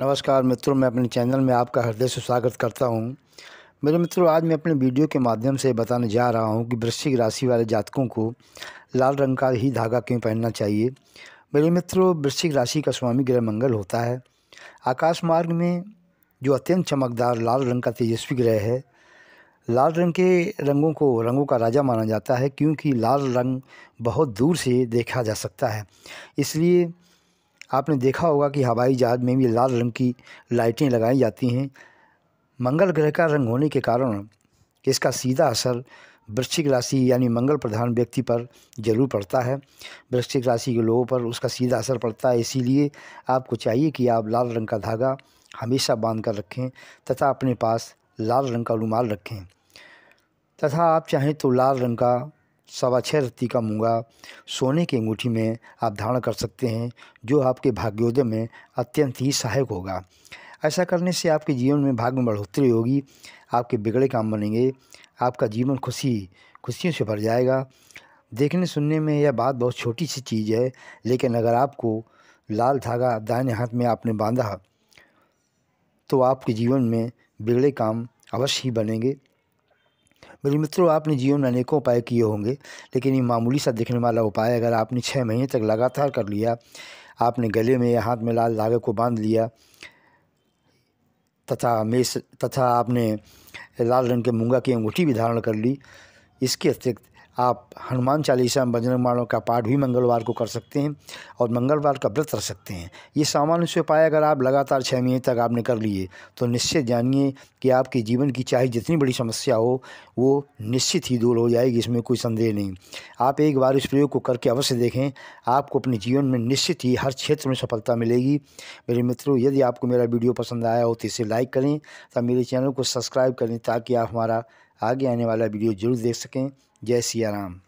नमस्कार मित्रों मैं अपने चैनल में आपका हृदय से स्वागत करता हूं मेरे मित्रों आज मैं अपने वीडियो के माध्यम से बताने जा रहा हूं कि वृश्चिक राशि वाले जातकों को लाल रंग का ही धागा क्यों पहनना चाहिए मेरे मित्रों वृश्चिक राशि का स्वामी ग्रह मंगल होता है आकाश मार्ग में जो अत्यंत चमकदार लाल रंग का तेजस्वी ग्रह है लाल रंग के रंगों को रंगों का राजा माना जाता है क्योंकि लाल रंग बहुत दूर से देखा जा सकता है इसलिए आपने देखा होगा कि हवाई जहाज़ में भी लाल रंग की लाइटें लगाई जाती हैं मंगल ग्रह का रंग होने के कारण इसका सीधा असर वृश्चिक राशि यानी मंगल प्रधान व्यक्ति पर जरूर पड़ता है वृश्चिक राशि के लोगों पर उसका सीधा असर पड़ता है इसीलिए आपको चाहिए कि आप लाल रंग का धागा हमेशा बांध कर रखें तथा अपने पास लाल रंग का रुमाल रखें तथा आप चाहें तो लाल रंग का सवा छः रत्ती का मूंगा सोने की अंगूठी में आप धारण कर सकते हैं जो आपके भाग्योदय में अत्यंत ही सहायक होगा ऐसा करने से आपके जीवन में भाग्य में बढ़ोतरी होगी आपके बिगड़े काम बनेंगे आपका जीवन खुशी खुशियों से भर जाएगा देखने सुनने में यह बात बहुत छोटी सी चीज़ है लेकिन अगर आपको लाल धागा दाहिने हाथ में आपने बांधा तो आपके जीवन में बिगड़े काम अवश्य ही बनेंगे मेरे मित्रों आपने जीवन में अनेकों उपाय किए होंगे लेकिन ये मामूली सा दिखने वाला उपाय अगर आपने छः महीने तक लगातार कर लिया आपने गले में या हाथ में लाल धागे को बांध लिया तथा मेस तथा आपने लाल रंग के मूंगा की अंगूठी भी धारण कर ली इसके अतिरिक्त आप हनुमान चालीसा बजरंग बाणों का पाठ भी मंगलवार को कर सकते हैं और मंगलवार का व्रत रख सकते हैं ये सामान्य से उपाय अगर आप लगातार छः महीने तक आपने कर लिए तो निश्चित जानिए कि आपके जीवन की चाहे जितनी बड़ी समस्या हो वो निश्चित ही दूर हो जाएगी इसमें कोई संदेह नहीं आप एक बार इस प्रयोग को करके अवश्य देखें आपको अपने जीवन में निश्चित ही हर क्षेत्र में सफलता मिलेगी मेरे मित्रों यदि आपको मेरा वीडियो पसंद आया हो तो इसे लाइक करें तब मेरे चैनल को सब्सक्राइब करें ताकि आप हमारा आगे आने वाला वीडियो जरूर देख सकें जय सिया राम